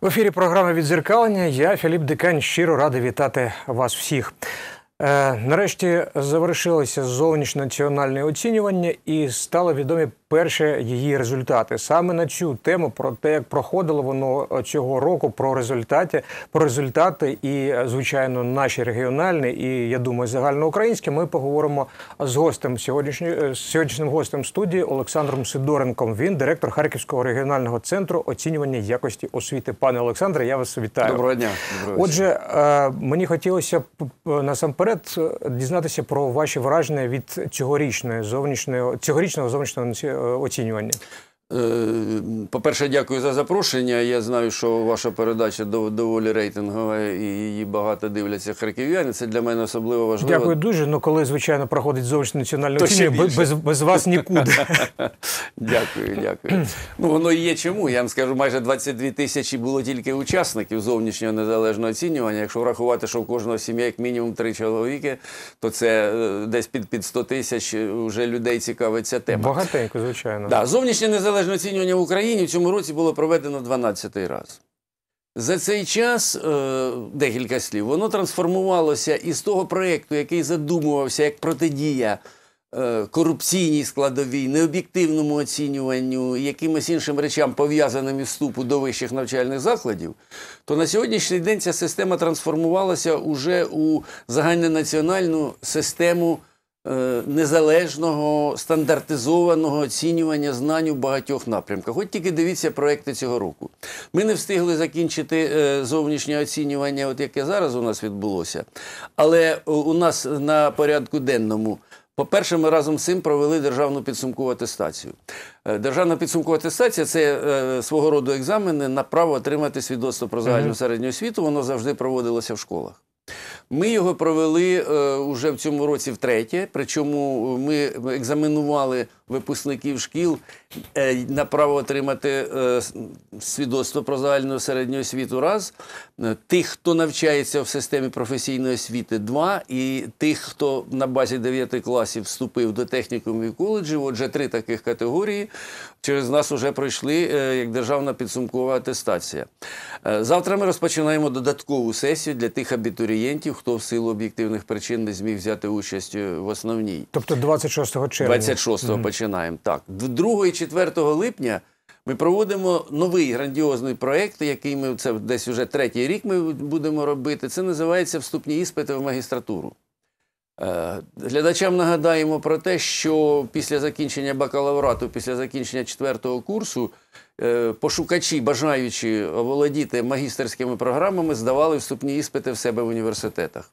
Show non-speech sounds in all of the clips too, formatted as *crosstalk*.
В ефірі програми відзеркалення. Я Філіп Дикань щиро радий вітати вас всіх. Е, нарешті завершилися зовнішнє національне оцінювання, і стали відомі перші її результати. Саме на цю тему про те, як проходило воно е, цього року, про результати, про результати, і е, звичайно, наші регіональні, і я думаю, загальноукраїнські, ми поговоримо з гостем сьогоднішнього сьогоднішнім гостем студії Олександром Сидоренком. Він директор Харківського регіонального центру оцінювання якості освіти. Пане Олександре, я вас вітаю. Доброго дня. Доброго Отже, мені хотілося б насамперед насамперед е, дізнатися про ваші враження від цьогорічної зовнішньої цьогорічного зовнішнього е, оцінювання. Е, по-перше, дякую за запрошення. Я знаю, що ваша передача доволі рейтингова і її багато дивляться харків'яни. Це для мене особливо важливо. Дякую дуже. Ну коли звичайно проходить зовнішньонаціональне оцінювання, без без вас нікуди. *laughs* Дякую, дякую. Ну воно і є чому. Я вам скажу, майже 22 тисячі було тільки учасників зовнішнього незалежного оцінювання. Якщо врахувати, що в кожного сім'я як мінімум три чоловіки, то це е, десь під під 100 тисяч е, вже людей цікавиться тема. Багатенько, звичайно. Да, зовнішнє незалежне незалежне оцінювання в Україні в цьому році було проведено 12 раз. За цей час е, декілька слів воно трансформувалося із того проєкту, який задумувався як протидія е, корупційній складовій, необ'єктивному оцінюванню, якимось іншим речам, пов'язаним із вступу до вищих навчальних закладів, то на сьогоднішній день ця система трансформувалася уже у загальнонаціональну систему. Е, незалежного стандартизованого оцінювання знань у багатьох напрямках. От тільки дивіться проекти цього року. Ми не встигли закінчити е, зовнішнє оцінювання, от яке зараз у нас відбулося, але е, у нас на порядку денному. По-перше, ми разом з цим провели державну підсумкову атестацію. Державна підсумкова атестація це свого роду екзамени на право отримати свідоцтво про загальну середню освіту. Воно завжди проводилося в школах. Ми його провели е, уже в цьому році втретє. Причому е, ми екзаменували випускників шкіл е, на право отримати е, свідоцтво про загальну середню освіту, раз е, тих, хто навчається в системі професійної освіти, два, і тих, хто на базі 9 класів вступив до технікумів і коледжів, отже, три таких категорії. Через нас вже пройшли як державна підсумкова атестація. Завтра ми розпочинаємо додаткову сесію для тих абітурієнтів, хто в силу об'єктивних причин не зміг взяти участь в основній. Тобто 26 червня? 26 починаємо починаємо так. 2 і 4 липня ми проводимо новий грандіозний проєкт, який ми це десь вже третій рік ми будемо робити. Це називається Вступні іспити в магістратуру. Е, глядачам нагадаємо про те, що після закінчення бакалаврату, після закінчення четвертого курсу, е, пошукачі, бажаючи оволодіти магістерськими програмами, здавали вступні іспити в себе в університетах.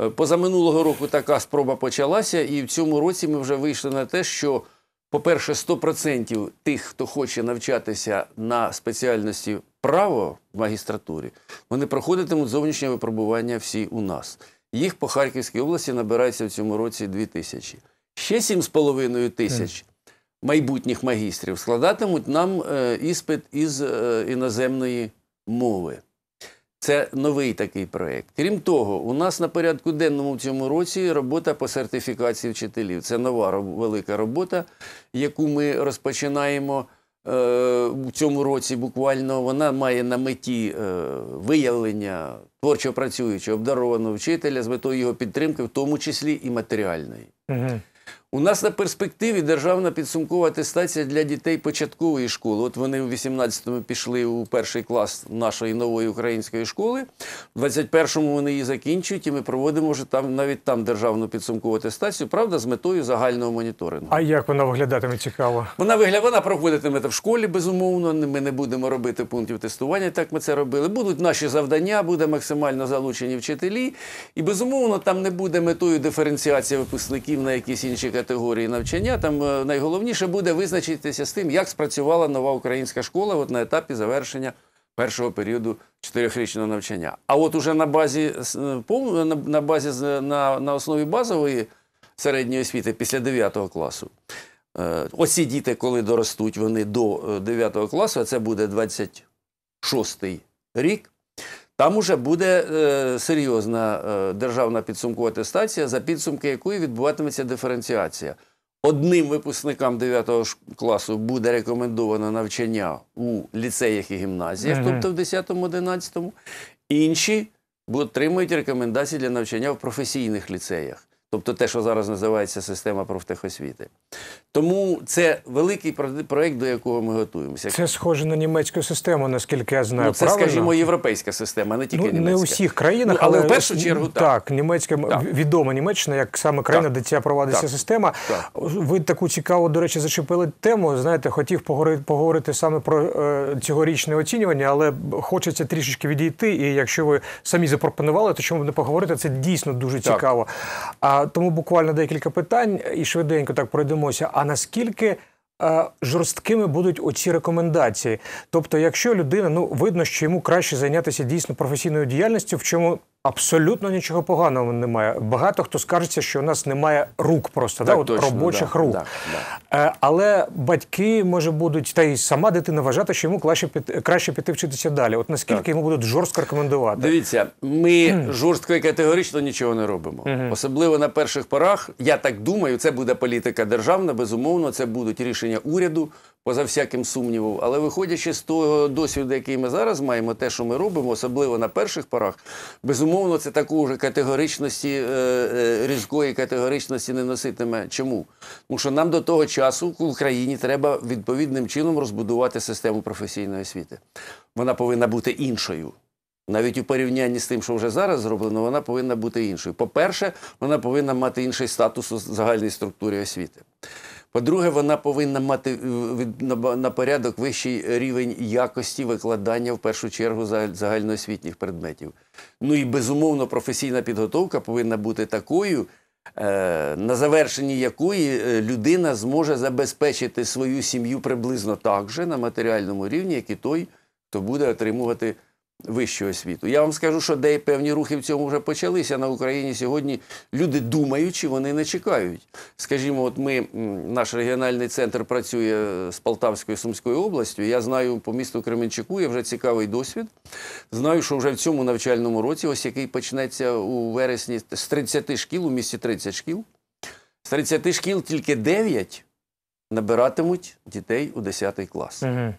Е, позаминулого року така спроба почалася, і в цьому році ми вже вийшли на те, що, по-перше, 100% тих, хто хоче навчатися на спеціальності право в магістратурі, вони проходитимуть зовнішнє випробування всі у нас. Їх по Харківській області набирається в цьому році 2 тисячі. Ще 7,5 тисяч майбутніх магістрів складатимуть нам е, іспит із е, іноземної мови. Це новий такий проєкт. Крім того, у нас на порядку денному в цьому році робота по сертифікації вчителів. Це нова велика робота, яку ми розпочинаємо е, в цьому році. Буквально вона має на меті е, виявлення творчо працюючого обдарованого вчителя з метою його підтримки, в тому числі і матеріальної. Угу. У нас на перспективі державна підсумкова атестація для дітей початкової школи. От вони у 18-му пішли у перший клас нашої нової української школи. У 21-му вони її закінчують, і ми проводимо вже там навіть там державну підсумкову атестацію, правда, з метою загального моніторингу. А як вона виглядатиме цікаво? Вона виглядає, вона проходитиме в школі, безумовно. Ми не будемо робити пунктів тестування, так ми це робили. Будуть наші завдання, буде максимально залучені вчителі. І безумовно, там не буде метою диференціація випускників на якісь інші категорії навчання, там е, найголовніше буде визначитися з тим, як спрацювала нова українська школа от на етапі завершення першого періоду чотирьохрічного навчання. А от уже на базі е, е, на базі на, на основі базової середньої освіти після 9 класу. Оці діти, коли доростуть вони до 9 класу, а це буде 26 рік. Там уже буде е, серйозна е, державна підсумкова атестація, за підсумки якої відбуватиметься диференціація. Одним випускникам 9 класу буде рекомендовано навчання у ліцеях і гімназіях, тобто в 10-11, інші отримують рекомендації для навчання в професійних ліцеях тобто те, що зараз називається система профтехосвіти. Тому це великий проект, до якого ми готуємося. Це схоже на німецьку систему, наскільки я знаю. Ну, Це, правильно? скажімо, європейська система, не тільки ну, німецька. Не у всіх країнах, ну, але, але в першу чергу так. Так, німецька так. відома Німеччина, як саме країна, так. де ця провадиться так. система. Так. Ви таку цікаву, до речі, зачепили тему. Знаєте, хотів поговорити, саме про е, цьогорічне оцінювання, але хочеться трішечки відійти. І якщо ви самі запропонували, то чому б не поговорити? Це дійсно дуже цікаво. А тому буквально декілька питань і швиденько так пройдемося. А наскільки е, жорсткими будуть оці рекомендації? Тобто, якщо людина ну видно, що йому краще зайнятися дійсно професійною діяльністю, в чому Абсолютно нічого поганого немає. Багато хто скажеться, що у нас немає рук просто, так, да? От точно, робочих да, рук. Да, да. Е, але батьки, може, будуть, та й сама дитина вважати, що йому краще піти, краще піти вчитися далі. От наскільки так. йому будуть жорстко рекомендувати. Дивіться, ми mm. жорстко і категорично нічого не робимо. Mm-hmm. Особливо на перших порах, я так думаю, це буде політика державна, безумовно, це будуть рішення уряду, поза всяким сумнівом. Але виходячи з того досвіду, який ми зараз маємо, те, що ми робимо, особливо на перших порах, безумовно безумовно, це вже категоричності, е, е, різкої категоричності не носитиме. Чому? Тому що нам до того часу в Україні треба відповідним чином розбудувати систему професійної освіти. Вона повинна бути іншою. Навіть у порівнянні з тим, що вже зараз зроблено, вона повинна бути іншою. По-перше, вона повинна мати інший статус у загальній структурі освіти. По-друге, вона повинна мати е, на порядок вищий рівень якості викладання в першу чергу загальноосвітніх предметів. Ну і безумовно, професійна підготовка повинна бути такою, е, на завершенні якої е, людина зможе забезпечити свою сім'ю приблизно так же на матеріальному рівні, як і той, хто буде отримувати вищу освіту. Я вам скажу, що де певні рухи в цьому вже почалися на Україні сьогодні. Люди думаючи, вони не чекають. Скажімо, от ми, наш регіональний центр працює з Полтавською Сумською областю. Я знаю по місту Кременчуку, є вже цікавий досвід. Знаю, що вже в цьому навчальному році, ось який почнеться у вересні з 30 шкіл, у місті 30 шкіл. З 30 шкіл тільки 9 набиратимуть дітей у 10 клас. Угу.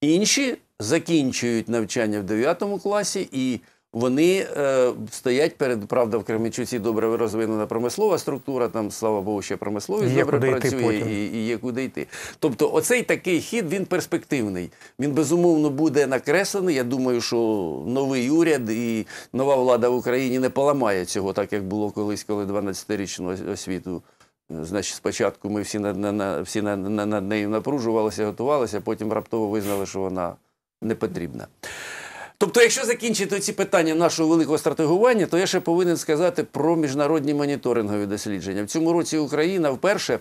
Інші закінчують навчання в 9 класі і вони е, стоять перед, правда, в Кременчуці добре розвинена промислова структура, там, слава Богу, ще промисловість добре працює і, і є куди йти. Тобто, оцей такий хід він перспективний. Він безумовно буде накреслений. Я думаю, що новий уряд і нова влада в Україні не поламає цього, так як було колись, коли 12-річну освіту. Е, значить, спочатку ми всі на, на, на всі над нею напружувалися, готувалися, потім раптово визнали, що вона не потрібна. Тобто, якщо закінчити ці питання нашого великого стратегування, то я ще повинен сказати про міжнародні моніторингові дослідження. В цьому році Україна вперше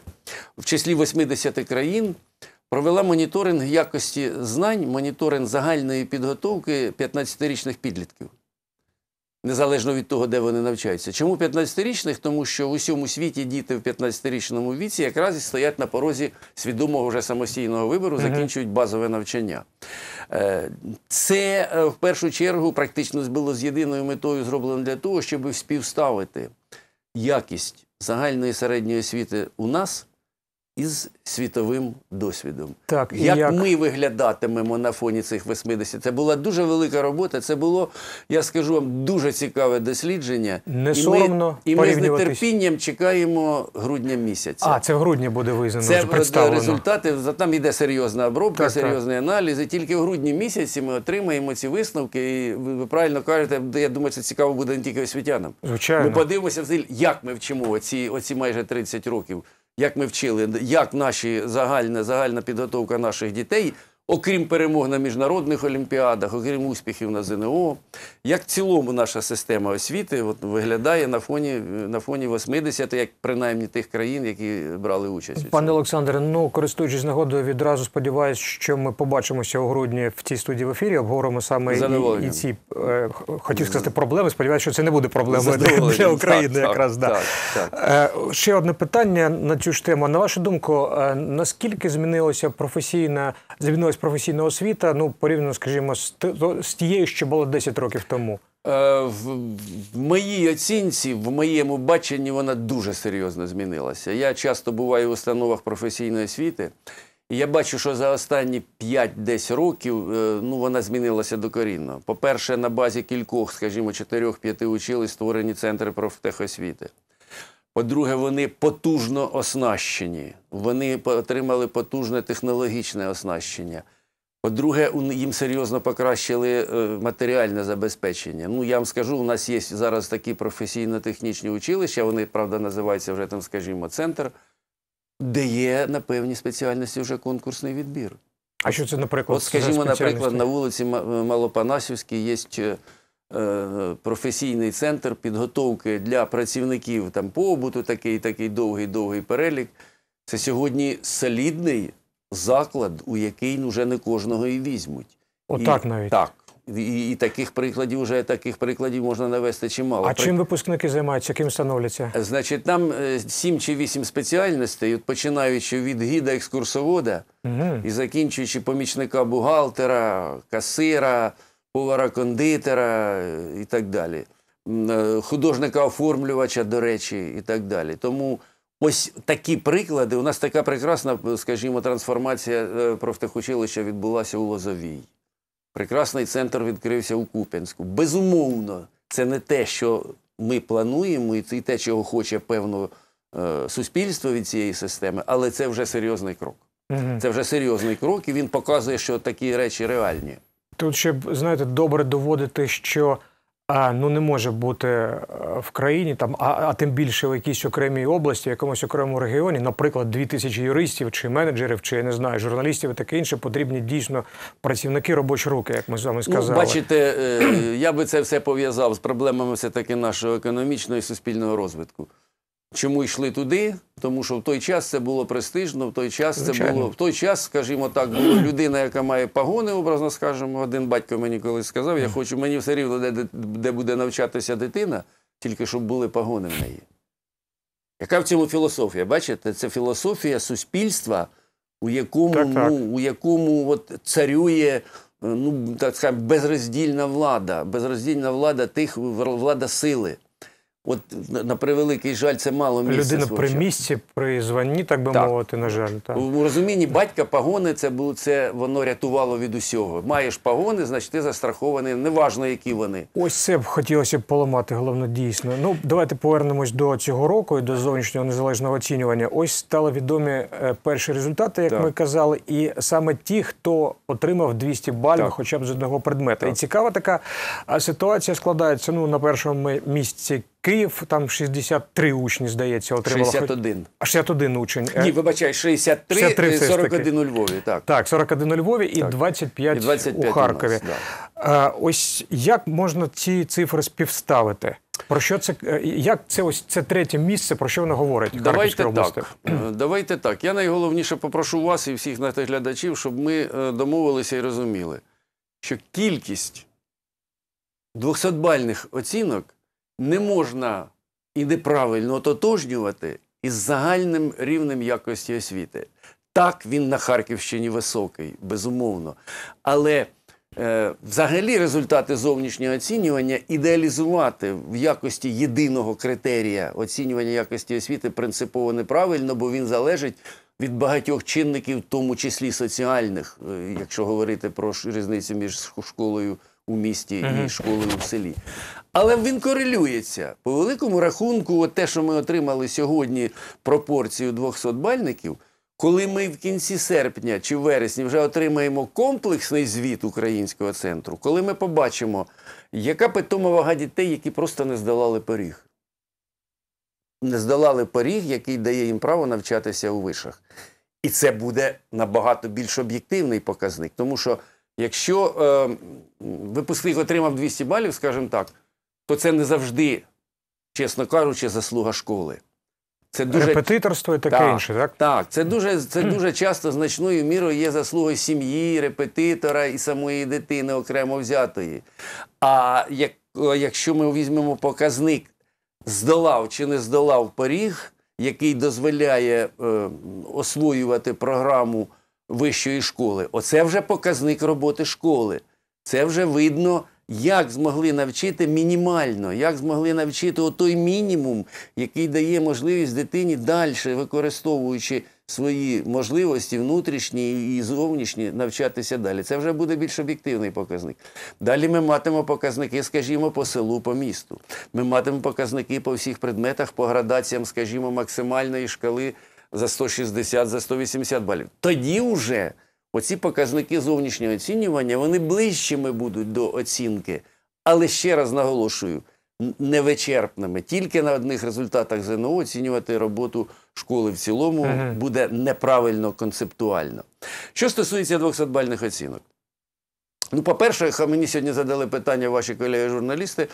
в числі 80 країн провела моніторинг якості знань, моніторинг загальної підготовки 15-річних підлітків. Незалежно від того, де вони навчаються. Чому 15-річних? Тому що в усьому світі діти в 15-річному віці якраз і стоять на порозі свідомого вже самостійного вибору, закінчують базове навчання. Е, це е, в першу чергу практично було з єдиною метою зроблено для того, щоб співставити якість загальної середньої освіти у нас із світовим досвідом. Так, як, як ми виглядатимемо на фоні цих 80? Це була дуже велика робота. Це було, я скажу вам, дуже цікаве дослідження. Не і соромно ми, і ми з нетерпінням чекаємо грудня місяця. А це в грудні буде визнано. Це представлено. результати. Там йде серйозна обробка, так, серйозний так. аналіз. І Тільки в грудні місяці ми отримаємо ці висновки. І ви правильно кажете, я думаю, це цікаво буде не тільки освітянам. Звичайно, ми подивимося, як ми вчимо оці, оці майже 30 років як ми вчили, як наші загальна загальна підготовка наших дітей окрім перемог на міжнародних олімпіадах, окрім успіхів на ЗНО, як в цілому наша система освіти от, виглядає на фоні на фоні 80 як принаймні тих країн, які брали участь. Пане Олександре, ну користуючись нагодою, відразу сподіваюся, що ми побачимося у грудні в цій студії в ефірі. Обговоримо саме і, і ці е, хотів сказати проблеми. Сподіваюся, що це не буде проблемою для, України, так, якраз так, да. так, е, ще одне питання на цю ж тему. На вашу думку, е, наскільки змінилося професійна змінилося змінилась професійна освіта? Ну порівняно, скажімо, з тією, що було 10 років тому. Е, в моїй оцінці, в моєму баченні, вона дуже серйозно змінилася. Я часто буваю в установах професійної освіти, і я бачу, що за останні 5-10 років е, ну, вона змінилася докорінно. По-перше, на базі кількох, скажімо, 4-5 училищ створені центри профтехосвіти. По-друге, вони потужно оснащені. Вони отримали потужне технологічне оснащення. По-друге, їм серйозно покращили е, матеріальне забезпечення. Ну, я вам скажу, у нас є зараз такі професійно-технічні училища, вони, правда, називаються вже там, скажімо, центр, де є на певні спеціальності вже конкурсний відбір. А що це, наприклад, От, скажімо, наприклад, на вулиці Малопанасівській є е, Е, професійний центр підготовки для працівників там побуту, такий такий довгий-довгий перелік. Це сьогодні солідний заклад, у який ну, вже не кожного і візьмуть. Отак навіть. Так. І і таких прикладів вже таких прикладів можна навести чимало. А При... чим випускники займаються, ким становляться? Е, значить, там е, сім чи вісім спеціальностей, от починаючи від гіда екскурсовода угу. і закінчуючи помічника бухгалтера, касира повара-кондитера е, і так далі, е, художника-оформлювача, до речі, і так далі. Тому ось такі приклади. У нас така прекрасна, е, скажімо, трансформація профтехучилища відбулася у Лозовій. Прекрасний центр відкрився у Куп'янську. Безумовно, це не те, що ми плануємо, і те, чого хоче певно суспільство від цієї системи, але це вже серйозний крок. Це вже серйозний крок, і він показує, що такі речі реальні. Тут ще знаєте, добре доводити, що а, ну не може бути е, в країні там, а, а тим більше в якійсь окремій області, в якомусь окремому регіоні, наприклад, дві тисячі юристів чи менеджерів, чи я не знаю, журналістів і таке інше, потрібні дійсно працівники робочі руки, як ми з вами ну, сказали. Ну, Бачите, е, я би це все пов'язав з проблемами все таки нашого економічного і суспільного розвитку. Чому йшли туди? Тому що в той час це було престижно, в той час Звичайно. це було в той час, скажімо так, була людина, яка має погони, образно скажемо. Один батько мені колись сказав: я хочу мені все рівно, де, де буде навчатися дитина, тільки щоб були погони в неї. Яка в цьому філософія? Бачите, це філософія суспільства, у якому так, так. Ну, у якому от царює ну, так сказати, безроздільна влада, безроздільна влада тих влада сили. От на превеликий жаль, це мало місця. Людина при місці, при званні, так би так. мовити, на жаль. Так. У розумінні батька пагони це було, це воно рятувало від усього. Маєш погони, значить ти застрахований, неважно, які вони. Ось це б хотілося б поламати, головно, дійсно. Ну, давайте повернемось до цього року і до зовнішнього незалежного оцінювання. Ось стали відомі е, перші результати, як так. ми казали, і саме ті, хто отримав 200 балів, так. хоча б з одного предмета. І цікава така ситуація складається. Ну на першому місці Київ там 63 учні, здається, отримало. 61. А 61 учень. Ні, вибачай, 63, 63 41 у Львові. Так, так, 41 у Львові і так. 25, і 25 у Харкові. У нас, да. Е, ось як можна ці цифри співставити? Про що це е, як це ось це третє місце? Про що воно говорить? Давайте так. Е, давайте так. Я найголовніше попрошу вас і всіх наших глядачів, щоб ми домовилися і розуміли, що кількість 200-бальних оцінок не можна і неправильно ототожнювати із загальним рівнем якості освіти. Так, він на Харківщині високий, безумовно. Але е, взагалі результати зовнішнього оцінювання ідеалізувати в якості єдиного критерія оцінювання якості освіти принципово неправильно, бо він залежить від багатьох чинників, в тому числі соціальних, е, якщо говорити про різницю між школою у місті і школою в селі. Але він корелюється. По великому рахунку, от те, що ми отримали сьогодні пропорцію 200 бальників, коли ми в кінці серпня чи вересні вже отримаємо комплексний звіт українського центру, коли ми побачимо, яка питома вага дітей, які просто не здолали поріг. Не здолали поріг, який дає їм право навчатися у вишах. І це буде набагато більш об'єктивний показник, тому що якщо е, випускник отримав 200 балів, скажімо так то це не завжди, чесно кажучи, заслуга школи. Це дуже... Репетиторство і таке так, інше, так? Так, це дуже це дуже часто значною мірою є заслугою сім'ї, репетитора і самої дитини окремо взятої. А як, якщо ми візьмемо показник, здолав чи не здолав поріг, який дозволяє е, освоювати програму вищої школи, оце вже показник роботи школи. Це вже видно як змогли навчити мінімально, як змогли навчити той мінімум, який дає можливість дитині далі, використовуючи свої можливості, внутрішні і зовнішні, навчатися далі. Це вже буде більш об'єктивний показник. Далі ми матимемо показники, скажімо, по селу, по місту. Ми матимемо показники по всіх предметах, по градаціям, скажімо, максимальної шкали за 160, за 180 балів. Тоді вже. Оці показники зовнішнього оцінювання вони ближчими будуть до оцінки, але ще раз наголошую, невичерпними. Тільки на одних результатах ЗНО оцінювати роботу школи в цілому буде неправильно концептуально. Що стосується 200-бальних оцінок. Ну, по-перше, мені сьогодні задали питання ваші колеги-журналісти,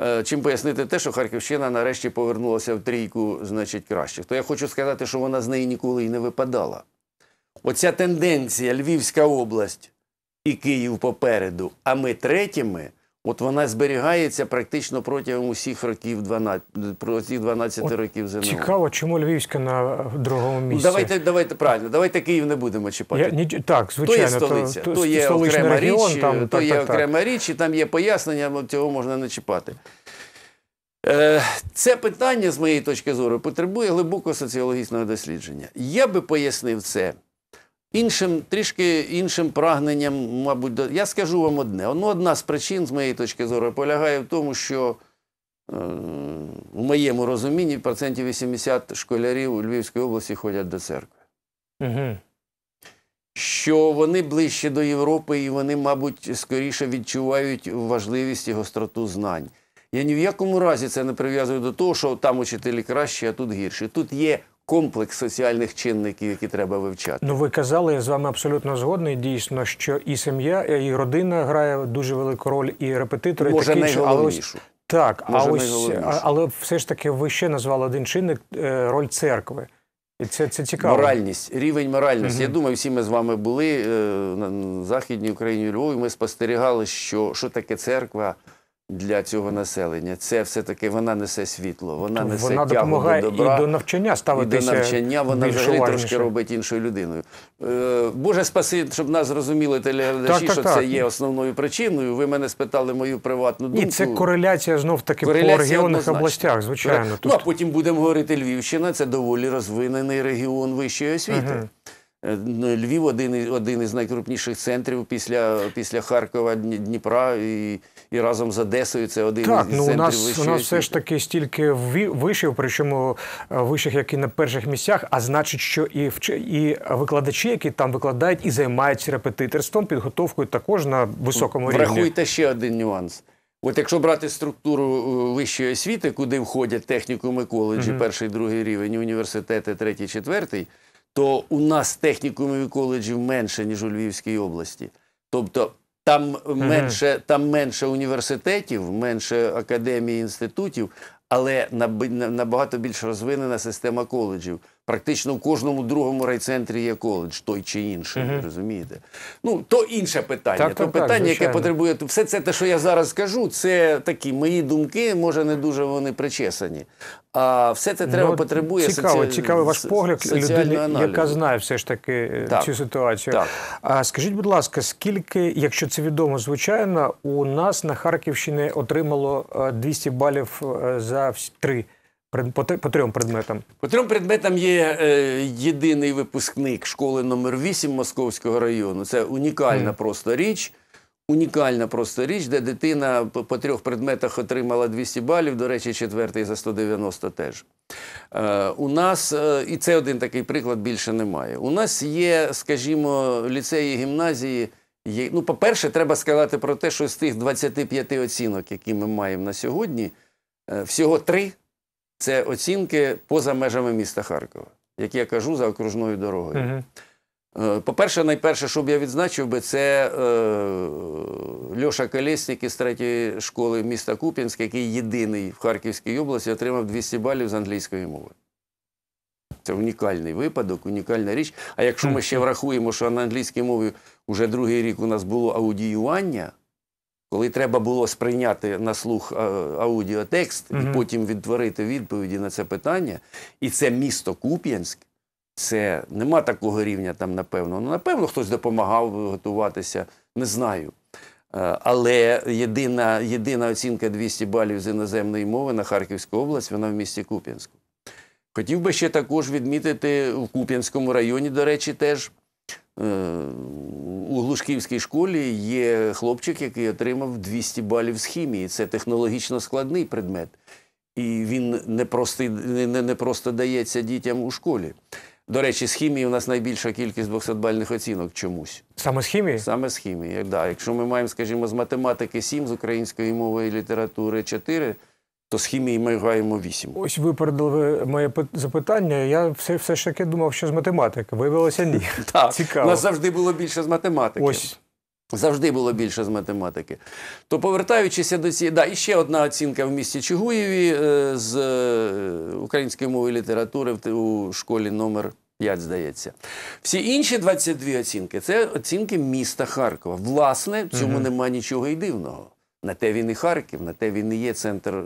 е, чим пояснити те, що Харківщина нарешті повернулася в трійку, значить, кращих. То я хочу сказати, що вона з неї ніколи і не випадала. Оця тенденція Львівська область і Київ попереду, а ми третіми. От вона зберігається практично протягом усіх років 12, протягом 12 От років землі. Цікаво, чому Львівська на другому ну, місці. Давайте давайте правильно, давайте Київ не будемо чіпати. Я, ні, так, звичайно. То є столиця, то, то є окрема регіон, річ, там, то так, є так, окрема так. річ, і там є пояснення, цього можна не чіпати. Е, це питання, з моєї точки зору, потребує глибокого соціологічного дослідження. Я би пояснив це Іншим трішки іншим прагненням, мабуть, я скажу вам одне. Ну, одна з причин, з моєї точки зору, полягає в тому, що е, у моєму розумінні процентів 80 школярів у Львівській області ходять до церкви. Угу. Що вони ближче до Європи і вони, мабуть, скоріше відчувають важливість і гостроту знань. Я ні в якому разі це не прив'язую до того, що там учителі краще, а тут гірші. Тут є комплекс соціальних чинників, які треба вивчати. Ну ви казали я з вами абсолютно згодний. Дійсно, що і сім'я, е, і родина грає дуже велику роль, і репетитори Може, такі найголовнішу. Так, Може, а ось але все ж таки, ви ще назвали один чинник е, роль церкви. І це це цікаво. Моральність, рівень моральності. Угу. Я думаю, всі ми з вами були е, на Західній Україні Львові. Ми спостерігали, що що таке церква для цього населення. Це все-таки вона несе світло, вона несе вона тягу до добра. і до навчання ставитися. І до навчання вона вже трошки робить іншою людиною. Е, Боже спаси, щоб нас зрозуміли телеглядачі, що так. це є основною причиною. Ви мене спитали мою приватну думку. І це кореляція знов таки кореляція по регіонних однозначно. областях, звичайно. Тут. Ну а потім будемо говорити Львівщина, це доволі розвинений регіон вищої освіти. Ага. Е, ну, Львів один один із найкрупніших центрів після після Харкова, Дніпра і і разом з Одесою це один так, із ну, центрів у нас, вищої у нас все ж таки стільки вишів, причому е, як і на перших місцях, а значить, що і вч... і викладачі, які там викладають і займаються репетиторством, підготовкою також на високому рівні. Врахуйте ще один нюанс. От якщо брати структуру е, вищої освіти, куди входять технікуми коледжі, mm -hmm. перший другий рівень, університети, третій, четвертий, то у нас технікумів і коледжів менше, ніж у Львівській області. Тобто там менше mm -hmm. там менше університетів, менше академії інститутів, але набагато більш розвинена система коледжів. Практично в кожному другому райцентрі є коледж, той чи інший, угу. розумієте? Ну, то інше питання. Так, то так, питання, так, яке потребує. Все це те, що я зараз скажу, це такі мої думки, може не дуже вони причесані. А все це ну, треба ну, потребує. Цікаво, соці... цікавий ваш погляд людини, аналізу. яка знає все ж таки е, цю ситуацію. А скажіть, будь ласка, скільки, якщо це відомо, звичайно, у нас на Харківщині отримало 200 е, балів е, за три по, по трьом предметам по трьом предметам є е, єдиний випускник школи номер 8 московського району. Це унікальна mm. просто річ. Унікальна просто річ, де дитина по, по трьох предметах отримала 200 балів. До речі, четвертий за 190 теж. Е, у нас, е, і це один такий приклад більше немає. У нас є, скажімо, ліцеї гімназії. Є, ну, по-перше, треба сказати про те, що з тих 25 оцінок, які ми маємо на сьогодні, е, всього три – це оцінки поза межами міста Харкова, як я кажу, за окружною дорогою. Угу. По-перше, найперше, що б я відзначив би, це е, Льоша Колєснік із третьої школи міста Куп'янськ, який єдиний в Харківській області отримав 200 балів з англійської мови. Це унікальний випадок, унікальна річ. А якщо ми ще врахуємо, що на англійській мові вже другий рік у нас було аудіювання. Коли треба було сприйняти на слух е, аудіотекст і потім відтворити відповіді на це питання, і це місто Куп'янськ, це нема такого рівня там, напевно. Ну, напевно, хтось допомагав готуватися, не знаю. Е, але єдина єдина оцінка 200 балів з іноземної мови на Харківську область, вона в місті Куп'янську. Хотів би ще також відмітити в Куп'янському районі, до речі, теж Е, у Глушківській школі є хлопчик, який отримав 200 балів з хімії. Це технологічно складний предмет. І він не простий не, не просто дається дітям у школі. До речі, з хімії у нас найбільша кількість 200-бальних оцінок чомусь. Саме з хімії? Саме з хімії, так. Да. Якщо ми маємо, скажімо, з математики 7, з української мови і літератури 4, то з хімії ми граємо вісім. Ось ви передали моє запитання. Я все все ж таки думав, що з математики. Виявилося ні. *laughs* Так, Цікаво. У нас завжди було більше з математики. Ось. Завжди було більше з математики. То повертаючися до цієї, да, і ще одна оцінка в місті Чигуєві е, з е, української мови і літератури у школі номер 5, здається. Всі інші 22 оцінки це оцінки міста Харкова. Власне, в цьому угу. немає нічого і дивного. На те він і Харків, на те він і є центр е,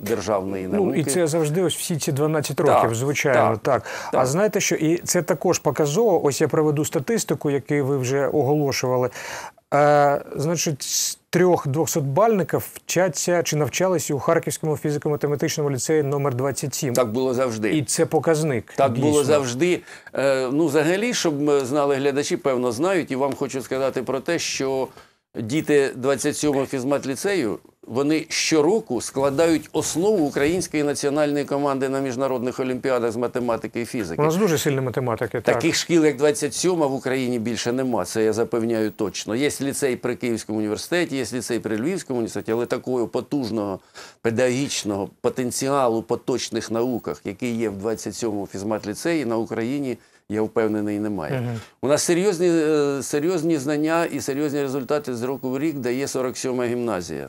державної науки. Ну, і це завжди ось всі ці 12 років, так, звичайно. Так, так. так. А знаєте що? І це також показово. Ось я проведу статистику, яку ви вже оголошували. Е, Значить, з трьох 200-бальників вчаться чи навчалися у Харківському фізико-математичному ліцеї номер 27 Так було завжди. І це показник. Так дійсно. було завжди. Е, Ну, взагалі, щоб е, знали глядачі, певно, знають. І вам хочу сказати про те, що діти 27-го фізмат-ліцею, вони щороку складають основу української національної команди на міжнародних олімпіадах з математики і фізики. У нас дуже сильні математики. Так. Таких шкіл, як 27 ма в Україні більше нема. Це я запевняю точно. Є ліцей при Київському університеті, є ліцей при Львівському університеті, але такого потужного педагогічного потенціалу по точних науках, який є в 27-му фізмат-ліцеї, на Україні я впевнений, немає. Угу. У нас серйозні е, серйозні знання і серйозні результати з року в рік дає 47-ма гімназія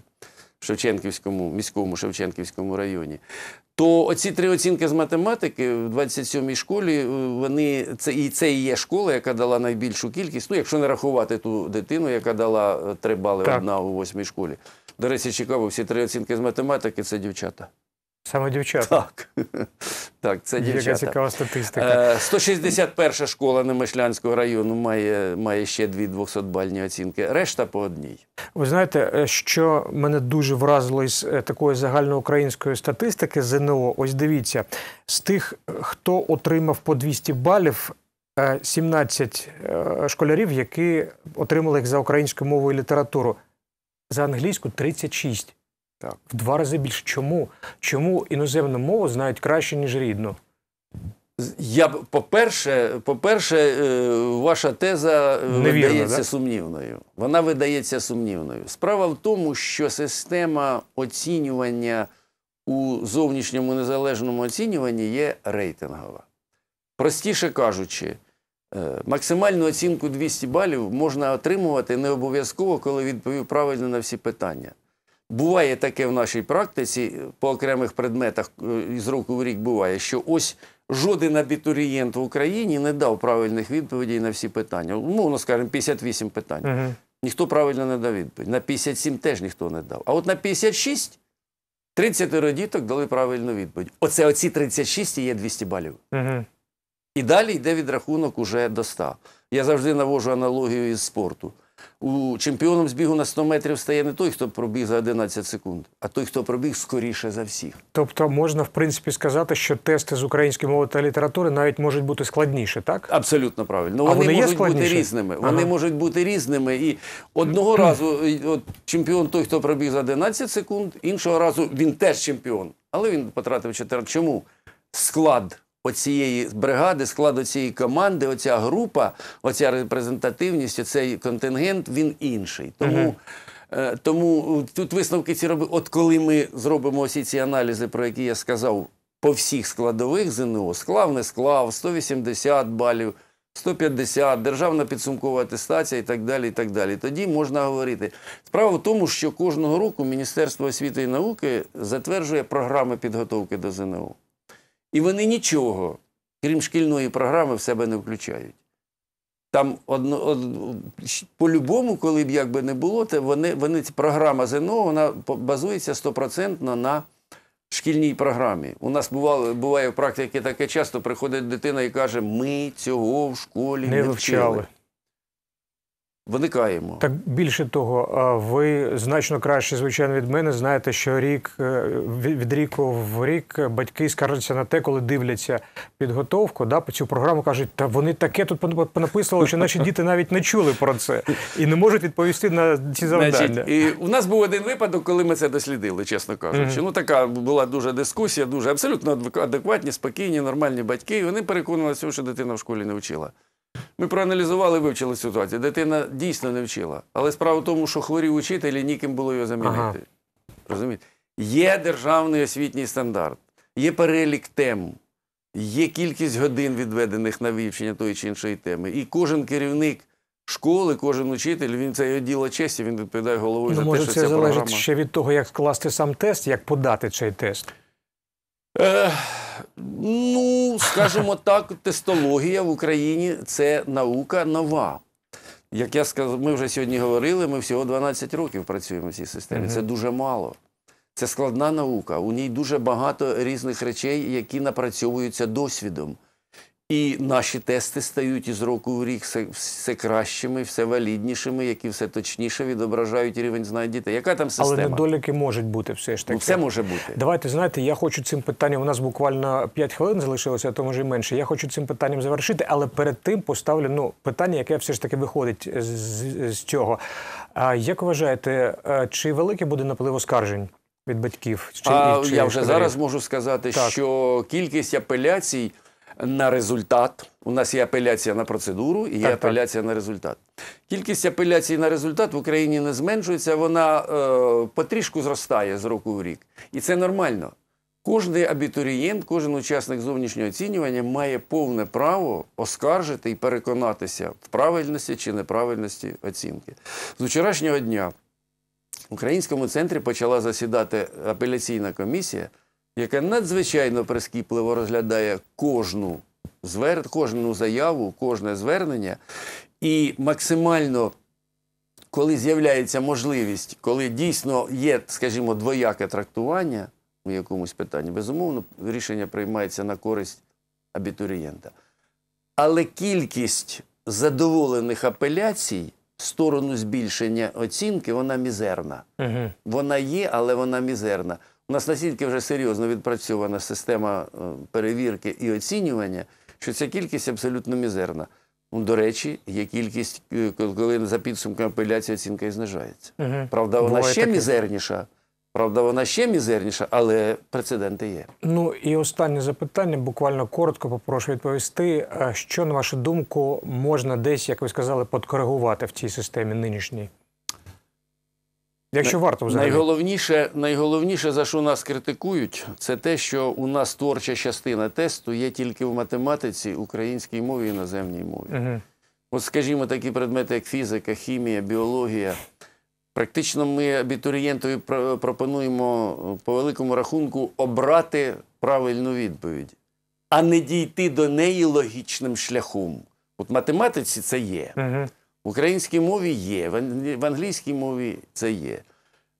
в Шевченківському міському Шевченківському районі. То оці три оцінки з математики в 27-й школі е, вони це і це і є школа, яка дала найбільшу кількість. Ну, якщо не рахувати ту дитину, яка дала е, три бали так. одна у восьмій школі. До речі, цікаво, всі три оцінки з математики це дівчата. Саме дівчата. Так, *laughs* так, це Є дівчата. Яка цікава статистика. 161 е, школа Немишлянського району має має ще дві 200-бальні оцінки. Решта по одній. Ви знаєте, е, що мене дуже вразило із е, такої загальноукраїнської статистики ЗНО. Ось дивіться, з тих, хто отримав по 200 балів. 17 школярів, які отримали їх за українську мову і літературу, за англійську 36. Так. В два рази більше. Чому? Чому іноземну мову знають краще, ніж рідну? Я по-перше, по-перше, е, ваша теза е, Невірно, видається да? сумнівною. Вона видається сумнівною. Справа в тому, що система оцінювання у зовнішньому незалежному оцінюванні є рейтингова. Простіше кажучи, е, максимальну оцінку 200 балів можна отримувати не обов'язково, коли відповів правильно на всі питання. Буває таке в нашій практиці, по окремих предметах е, з року в рік буває, що ось жоден абітурієнт в Україні не дав правильних відповідей на всі питання. Умовно, скажімо, 58 питань. Угу. Ніхто правильно не дав відповідь. На 57 теж ніхто не дав. А от на 56 30 діток дали правильну відповідь. Оце оці 36 і є 200 балів. Угу. І далі йде відрахунок уже до 100. Я завжди навожу аналогію із спорту у чемпіоном збігу на 100 метрів стає не той, хто пробіг за 11 секунд, а той, хто пробіг скоріше за всіх. Тобто можна в принципі сказати, що тести з української мови та літератури навіть можуть бути складніші, так? Абсолютно правильно. А вони, вони можуть складніші? бути різними. Ага. Вони можуть бути різними. І одного разу от, чемпіон той, хто пробіг за 11 секунд, іншого разу він теж чемпіон. Але він потратив 4. Чому склад оцієї бригади, складу цієї команди, оця група, оця репрезентативність, оцей контингент, він інший. Тому. Uh Тому е, тут висновки ці роби. От коли ми зробимо усі ці аналізи, про які я сказав, по всіх складових ЗНО, склав, не склав, 180 балів, 150, державна підсумкова атестація і так далі. і так далі. Тоді можна говорити. Справа в тому, що кожного року Міністерство освіти і науки затверджує програми підготовки до ЗНО. І вони нічого, крім шкільної програми, в себе не включають. Там одно, од, по-любому, коли б як би не було, то вони, вони програма ЗНО вона базується стопроцентно на шкільній програмі. У нас бувало, буває в практиці таке часто приходить дитина і каже, ми цього в школі не, не вчили виникаємо. Так більше того, ви значно краще, звичайно, від мене знаєте, що рік е, від ріку в рік батьки скаржаться на те, коли дивляться підготовку. Да, по цю програму кажуть, та вони таке тут понаписували, що наші діти навіть не чули про це і не можуть відповісти на ці завдання. Значить, і у нас був один випадок, коли ми це дослідили, чесно кажучи. Mm -hmm. Ну така була дуже дискусія, дуже абсолютно адекватні, спокійні, нормальні батьки. і Вони переконувалися, що дитина в школі не вчила. Ми проаналізували, вивчили ситуацію. Дитина дійсно не вчила. Але справа в тому, що хворі учителі ніким було його замінити. Ага. Розумієте? Є державний освітній стандарт, є перелік тем, є кількість годин відведених на вивчення тої чи іншої теми. І кожен керівник школи, кожен учитель, він це його діло честі, він відповідає головою ну, за може, те, що це ця залежить програма... ще від того, як скласти сам тест, як подати цей тест. Е... Ну, скажімо так, тестологія в Україні це наука нова. Як я сказав, ми вже сьогодні говорили, ми всього 12 років працюємо в цій системі. Це дуже мало. Це складна наука. У ній дуже багато різних речей, які напрацьовуються досвідом. І наші тести стають із року в рік все, все кращими, все валіднішими, які все точніше відображають рівень знань дітей. Яка там система? Але недоліки можуть бути все ж ну, таки. Все може бути. Давайте знаєте, я хочу цим питанням. У нас буквально 5 хвилин залишилося, а то може і менше. Я хочу цим питанням завершити, але перед тим поставлю ну, питання, яке все ж таки виходить з, з, з цього. А як вважаєте, чи велике буде наплив оскаржень? Від батьків чи, а, чи я вже зараз можу сказати, так. що кількість апеляцій на результат. У нас є апеляція на процедуру і є так, апеляція так. на результат. Кількість апеляцій на результат в Україні не зменшується, вона е, потрішку зростає з року в рік. І це нормально. Кожний абітурієнт, кожен учасник зовнішнього оцінювання має повне право оскаржити і переконатися в правильності чи неправильності оцінки. З вчорашнього дня в Українському центрі почала засідати апеляційна комісія яка надзвичайно прискіпливо розглядає кожну звер... кожну заяву, кожне звернення, і максимально, коли з'являється можливість, коли дійсно є, скажімо, двояке трактування у якомусь питанні, безумовно, рішення приймається на користь абітурієнта. Але кількість задоволених апеляцій в сторону збільшення оцінки, вона мізерна. Угу. Вона є, але вона мізерна. У нас настільки вже серйозно відпрацьована система е, перевірки і оцінювання, що ця кількість абсолютно мізерна. Ну, до речі, є кількість, е, коли за підсумками апеляції оцінка і знижається. Угу. Правда, вона Буває ще таке. мізерніша. Правда, вона ще мізерніша, але прецеденти є. Ну і останнє запитання, буквально коротко попрошу відповісти. Е, що, на вашу думку, можна десь, як ви сказали, подкоригувати в цій системі нинішній? Якщо варто взагалі. найголовніше, найголовніше, за що нас критикують, це те, що у нас творча частина тесту є тільки в математиці, українській мові і наземній мові. Угу. От, скажімо, такі предмети, як фізика, хімія, біологія. Практично ми абітурієнтові пропонуємо е, по великому рахунку обрати правильну відповідь, а не дійти до неї логічним шляхом. От математиці це є. Угу. В українській мові є, в англійській мові це є.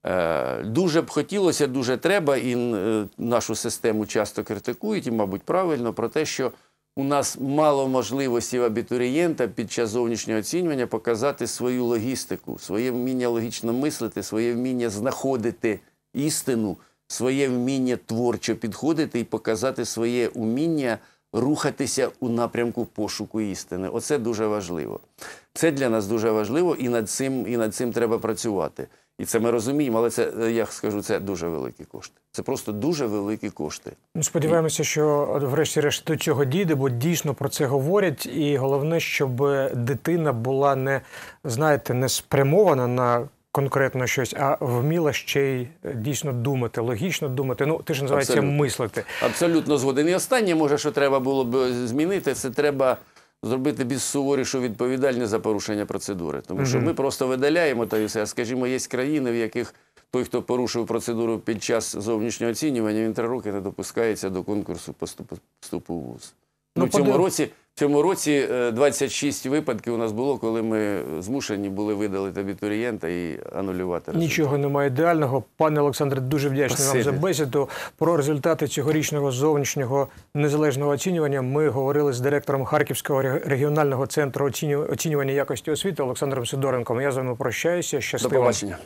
Е, дуже б хотілося, дуже треба, і е, нашу систему часто критикують, і, мабуть, правильно про те, що у нас мало можливості абітурієнта під час зовнішнього оцінювання показати свою логістику, своє вміння логічно мислити, своє вміння знаходити істину, своє вміння творчо підходити і показати своє вміння рухатися у напрямку пошуку істини. Оце дуже важливо. Це для нас дуже важливо, і над цим і над цим треба працювати. І це ми розуміємо, але це я скажу, це дуже великі кошти. Це просто дуже великі кошти. Ну, сподіваємося, що врешті-решт до цього дійде, бо дійсно про це говорять. І головне, щоб дитина була не знаєте, не спрямована на. Конкретно щось, а вміла ще й е, дійсно думати, логічно думати. Ну ти ж називається Абсолютно. мислити. Абсолютно згоден. І останнє, може, що треба було б е, змінити, це треба зробити більш суворішу відповідальність за порушення процедури. Тому що ми просто видаляємо та і все. Скажімо, є країни, в яких той, хто порушив процедуру під час зовнішнього оцінювання, він три роки не допускається до конкурсу поступу в ВУЗ. Ну, ну в цьому році в цьому році 26 е, випадків у нас було, коли ми змушені були видалити абітурієнта і анулювати результат. Нічого немає ідеального. Пане Олександре, дуже вдячний Спасибі. вам за бесіду. Про результати цьогорічного зовнішнього незалежного оцінювання ми говорили з директором Харківського регіонального центру оцінювання якості освіти Олександром Сидоренком. Я з вами прощаюся. Щасливо. До побачення.